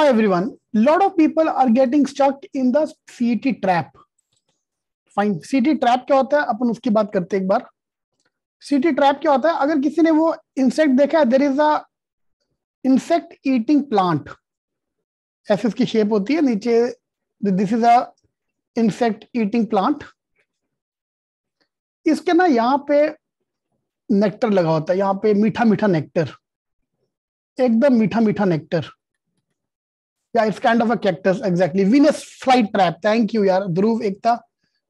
Every one Lot of people are getting stuck in the CT trap. Fine CT trap क्या होता है अपन उसकी बात करते एक बार सीटी ट्रैप क्या होता है अगर किसी ने वो इंसेक्ट देखा है there is a insect eating plant ऐसे इसकी शेप होती है नीचे this is insect eating plant इसके ना यहाँ पे नेक्टर लगा होता है यहाँ पे मीठा मीठा नेक्टर एकदम मीठा मीठा nectar Yeah, it's kind of a cactus, exactly. Venus trap Thank you, yaar. Dhruv Ekta.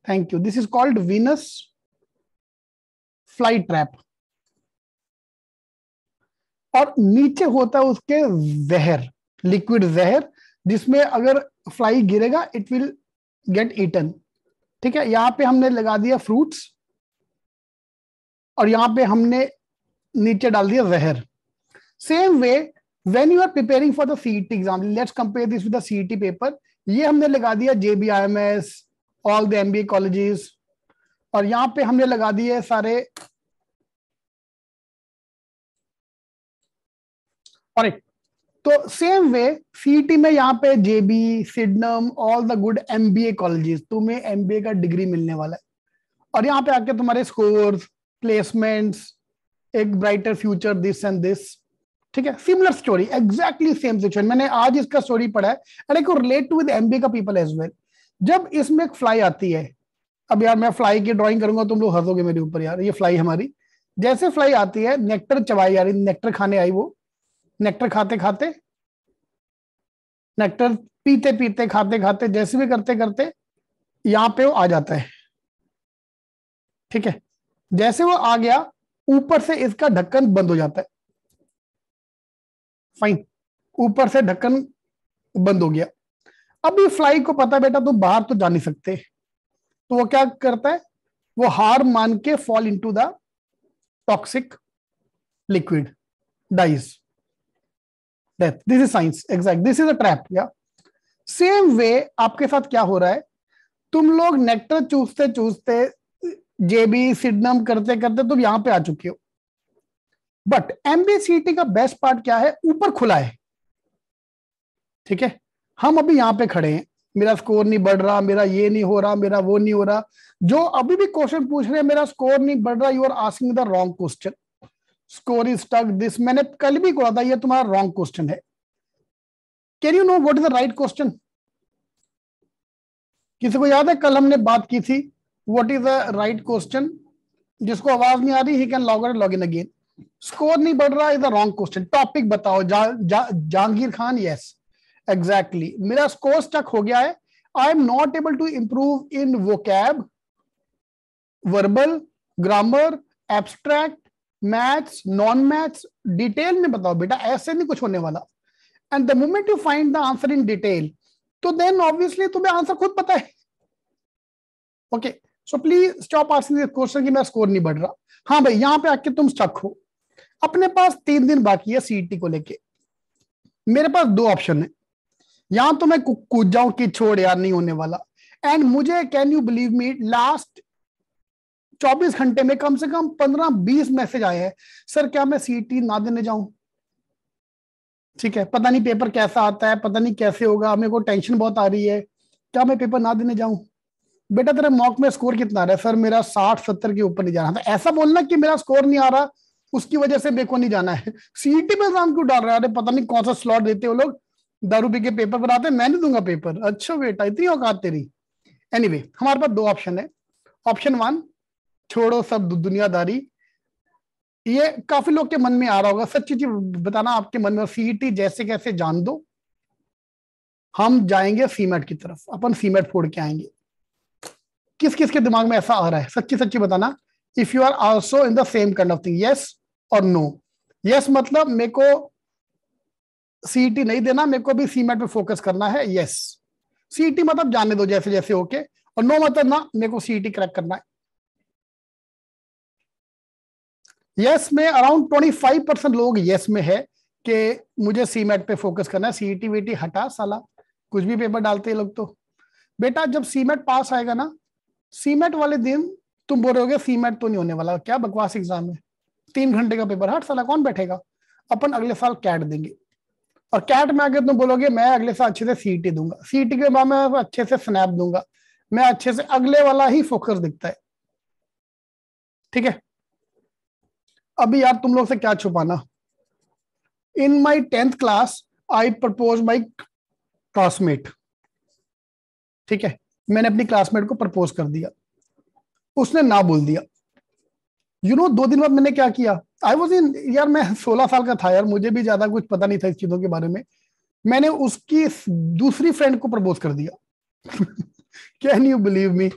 Thank you. This is called Venus trap और नीचे होता है उसके जहर लिक्विड जहर जिसमें अगर फ्लाई गिरेगा इट विल गेट ईटन ठीक है यहां पे हमने लगा दिया फ्रूट्स और यहां पे हमने नीचे डाल दिया जहर same way when you are preparing for the CET exam, let's compare this with the CET paper. ये हमने लगा दिया JBIMS, all the MBA colleges, और यहाँ पे हमने लगा दिए सारे और तो सेम वे सीटी में यहाँ पे JB Sydenham all the good MBA colleges तुम्हें एमबीए का डिग्री मिलने वाला है और यहाँ पे आके तुम्हारे स्कोर्स प्लेसमेंट्स एक brighter future this and this ठीक है similar story exactly same situation मैंने आज इसका स्टोरी पढ़ा है एंड आई को रिलेट टू विद एमबी का पीपल एज वेल जब इसमें एक फ्लाई आती है अब यार मैं फ्लाई की ड्राइंग करूंगा तुम लोग हंसोगे मेरे ऊपर यार ये फ्लाई हमारी जैसे फ्लाई आती है नेक्टर चबाई यार रही नेक्टर खाने आई वो नेक्टर खाते खाते नेक्टर पीते पीते खाते खाते जैसे भी करते करते यहां पे वो आ जाता है ठीक है जैसे वो आ गया ऊपर से इसका ढक्कन बंद हो जाता है फाइन ऊपर से ढक्कन बंद हो गया अब ये फ्लाई को पता बेटा तुम बाहर तो जा नहीं सकते तो वो क्या करता है वो हार मान के fall into the toxic liquid dies death this is science exact this is a trap या सेम वे आपके साथ क्या हो रहा है तुम लोग नेक्टर चूसते चूसते जेबी सिडनम करते करते तुम यहां पे आ चुके हो बट एमबीसीटी का बेस्ट पार्ट क्या है ऊपर खुला है ठीक है हम अभी यहां पे खड़े हैं मेरा स्कोर नहीं बढ़ रहा मेरा ये नहीं हो रहा मेरा वो नहीं हो रहा जो अभी भी क्वेश्चन पूछ रहे हैं मेरा स्कोर नहीं बढ़ रहा you are asking the wrong question score is stuck this मैंने कल भी कहा था ये तुम्हारा रॉन्ग क्वेश्चन है can you know what is the right question किसी को याद है कल हमने बात की थी what is the right question जिसको आवाज नहीं आ रही ही can log out log in again score नहीं बढ़ रहा is the wrong question topic बताओ जा, जा, Jahangir Khan yes exactly exactly. मेरा स्कोर स्टक हो गया है I am not able to improve in वो कैब verbal grammar abstract maths non maths detail में बताओ बेटा ऐसे नहीं कुछ होने वाला and the moment you find the answer in detail तो देन ऑब्वियसली तुम्हें आंसर खुद पता है okay so please stop asking question की मेरा स्कोर नहीं बढ़ रहा हाँ भाई यहां पे आके तुम स्टक हो अपने पास तीन दिन बाकी है सीईटी e को लेके मेरे पास दो ऑप्शन है या तो मैं कूद जाऊं कि छोड़ यार नहीं होने वाला एंड मुझे can you believe me last 24 घंटे में कम से कम 15-20 मैसेज आए हैं सर क्या मैं सीटी e ना देने जाऊं ठीक है पता नहीं पेपर कैसा आता है पता नहीं कैसे होगा मेरे को टेंशन बहुत आ रही है क्या मैं पेपर ना देने जाऊं बेटा तेरा मॉक में स्कोर कितना आ रहा है सर मेरा साठ सत्तर के ऊपर नहीं जा रहा था तो ऐसा बोलना कि मेरा स्कोर नहीं आ रहा उसकी वजह से को नहीं जाना है सीईटी में एग्जाम क्यों डाल रहे अरे पता नहीं कौन सा स्लॉट देते हो लोग दारू पी के पेपर बनाते हैं मैं नहीं दूंगा पेपर अच्छा बेटा इतनी औकात तेरी एनी anyway, हमारे पास दो ऑप्शन है ऑप्शन वन छोड़ो सब दुनियादारी ये काफी लोग के मन में आ रहा होगा सच्ची चीज बताना आपके मन में सीईटी e जैसे कैसे जान दो हम जाएंगे सीमेंट की तरफ अपन सीमेंट फोड़ के आएंगे किस किस के दिमाग में ऐसा आ रहा है सच्ची सच्ची बताना if you are also in the same kind of thing yes और नो यस मतलब मेरे को सीईटी e नहीं देना मेरे को भी सीमेंट पे फोकस करना है यस सीईटी e मतलब जाने दो जैसे जैसे होके और नो मतलब ना मेरे को सीईटी क्रैक e करना है यस में अराउंड फाइव परसेंट लोग यस में है कि मुझे सीमेंट पे फोकस करना है सीईटी वीटी हटा साला कुछ भी पेपर डालते हैं लोग तो बेटा जब सीमेंट पास आएगा ना सीमेंट वाले दिन तुम बोल रहे हो सीमेंट तो नहीं होने वाला क्या बकवास एग्जाम है तीन घंटे का पेपर है हर साल कौन बैठेगा अपन अगले साल कैट देंगे और कैट में आगे तुम बोलोगे मैं अगले साल अच्छे से सीटी दूंगा सीटी के बाद मैं अच्छे से स्नैप दूंगा मैं अच्छे से अगले वाला ही फोकस दिखता है ठीक है अभी यार तुम लोग से क्या छुपाना in my tenth class I propose my classmate ठीक है मैंने अपनी क्लासमेट को प्रपोज कर दिया उसने ना बोल दिया यू नो दो दिन बाद मैंने क्या किया आई वॉज इन यार मैं सोलह साल का था यार मुझे भी ज्यादा कुछ पता नहीं था इस चीजों के बारे में मैंने उसकी दूसरी फ्रेंड को प्रपोज कर दिया कैन यू बिलीव मी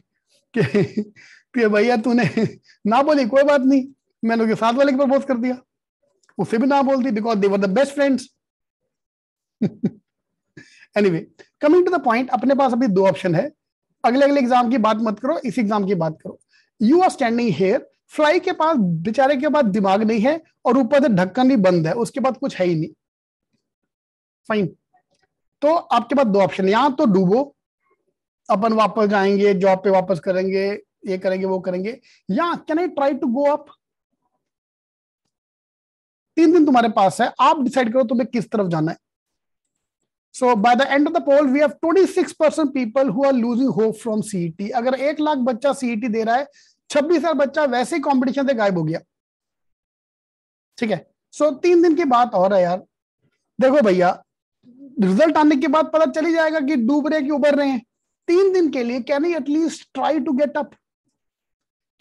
कि भैया तूने ना बोली कोई बात नहीं मैंने उसके साथ वाले को प्रपोज कर दिया उसे भी ना बोलती because they were the best friends we coming to the point अपने पास अभी दो ऑप्शन है अगले अगले एग्जाम की बात मत करो इस एग्जाम की बात करो you are standing here fly के पास बेचारे के पास दिमाग नहीं है और ऊपर से ढक्कन भी बंद है उसके बाद कुछ है ही नहीं फाइन तो आपके पास दो ऑप्शन यहां तो डूबो अपन वापस जाएंगे जॉब पे वापस करेंगे ये करेंगे वो करेंगे या can I try to go up तीन दिन तुम्हारे पास है आप डिसाइड करो तुम्हें किस तरफ जाना है so by the end of the poll we have 26 percent people who are losing hope from CET अगर एक लाख बच्चा सीईटी e दे रहा है छब्बीस साल बच्चा वैसे ही कॉम्पिटिशन से गायब हो गया ठीक है सो तीन दिन की बात और है यार देखो भैया रिजल्ट आने के बाद पता चली जाएगा कि डूब रहे कि उबर रहे हैं तीन दिन के लिए can I at least try to get up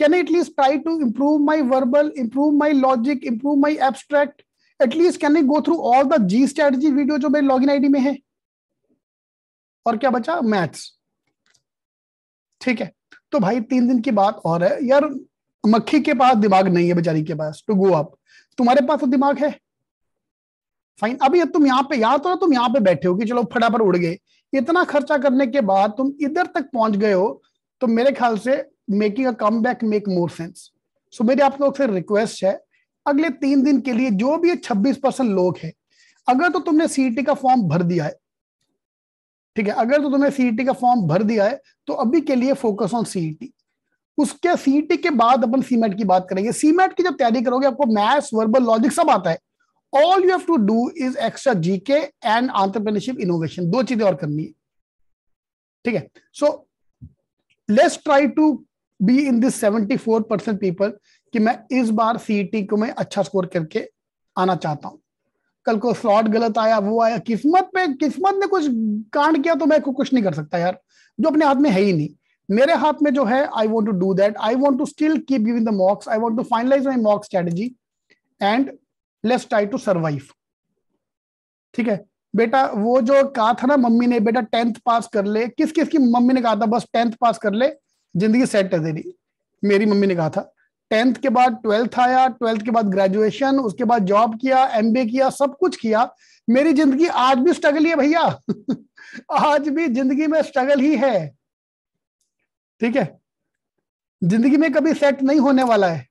can I at least try to improve my verbal improve my logic improve my abstract at least can I go through all the G strategy video जो मेरे login ID में है और क्या बचा maths ठीक है तो भाई तीन दिन की बात और है यार मक्खी के पास दिमाग नहीं है बेचारी के पास टू तो गो अप तुम्हारे पास तो दिमाग है फाइन अभी तुम यहाँ पे याद हो तुम यहाँ पे बैठे हो कि चलो फटाफट उड़ गए इतना खर्चा करने के बाद तुम इधर तक पहुंच गए हो तो मेरे ख्याल से making a come back make more sense so मेरी आप लोग से रिक्वेस्ट है अगले तीन दिन के लिए जो भी छब्बीस परसेंट लोग हैं अगर तो तुमने सीटी e का फॉर्म भर दिया है ठीक है अगर तो तुमने सीईटी e का फॉर्म भर दिया है तो अभी के लिए फोकस ऑन सीईटी उसके सीईटी e के बाद अपन सीमेट की बात करेंगे सीमेट की जब तैयारी करोगे आपको मैथ्स वर्बल लॉजिक सब आता है all you have to do is extra GK and entrepreneurship innovation दो चीजें और करनी है ठीक है so let's try to be in this four percent people कि मैं इस बार सीईटी e को मैं अच्छा स्कोर करके आना चाहता हूं कल को स्लॉट गलत आया वो आया किस्मत पे किस्मत ने कुछ कांड किया तो मैं कुछ नहीं कर सकता यार जो अपने हाथ में है ही नहीं मेरे हाथ में जो है I want to do that I want to still keep giving the mocks I want to finalize my mock strategy and let's try to survive ठीक है बेटा वो जो कहा था ना मम्मी ने बेटा टेंथ पास कर ले किस किस की मम्मी ने कहा था बस टेंथ पास कर ले जिंदगी सेट है तेरी मेरी मम्मी ने कहा था टेंथ के बाद ट्वेल्थ आया ट्वेल्थ के बाद ग्रेजुएशन उसके बाद जॉब किया एम किया सब कुछ किया मेरी जिंदगी आज भी स्ट्रगल है भैया आज भी जिंदगी में स्ट्रगल ही है ठीक है जिंदगी में कभी सेट नहीं होने वाला है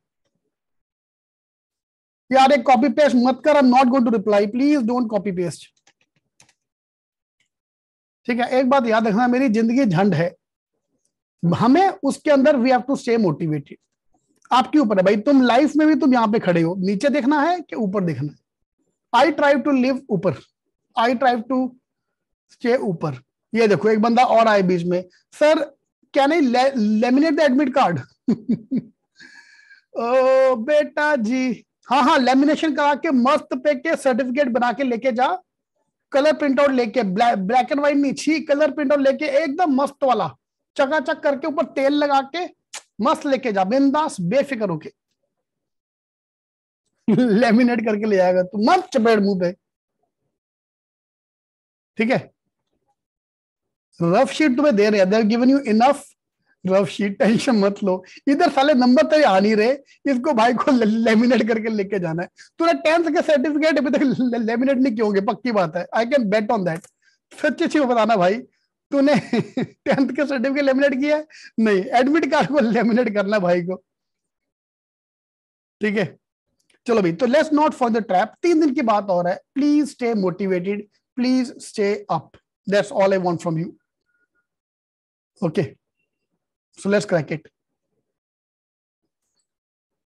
यार एक कॉपी पेस्ट मत कर I am not going to reply please don't copy paste ठीक है एक बात याद रखना मेरी जिंदगी झंड है हमें उसके अंदर we have to stay motivated आपके ऊपर है भाई तुम लाइफ में भी तुम यहां पे खड़े हो नीचे देखना है कि ऊपर देखना है आई ट्राइव टू लिव ऊपर आई ट्राइव टू स्टे ऊपर ये देखो एक बंदा और आए बीच में सर क्या नहीं ले, लेमिनेट द एडमिट कार्ड ओ बेटा जी हाँ हाँ लेमिनेशन करा के मस्त पे के सर्टिफिकेट बना के लेके जा कलर प्रिंट आउट लेके ब्लैक ब्लैक एंड व्हाइट नहीं छी कलर प्रिंट आउट लेके एकदम मस्त वाला चकाचक करके ऊपर तेल लगा के मस्त लेके जा बिंदास बेफिक्र होके लेमिनेट करके ले जाएगा तू मत चपेट मुंह पे ठीक है रफ शीट तुम्हें दे रहे हैं there given you enough rough sheet tension मत लो इधर साले नंबर तेरे आ नहीं रहे इसको भाई को लेमिनेट करके लेके जाना है तूने टेंथ के सर्टिफिकेट अभी तक लेमिनेट नहीं किए होंगे पक्की बात है I can bet on that सच्ची से बताना भाई तूने टेंथ के सर्टिफिकेट लेमिनेट किया नहीं एडमिट कार्ड को लेमिनेट करना भाई को ठीक है चलो भाई तो let's not for the trap तीन दिन की बात और है please stay motivated please stay up that's all I want from you okay so let's crack it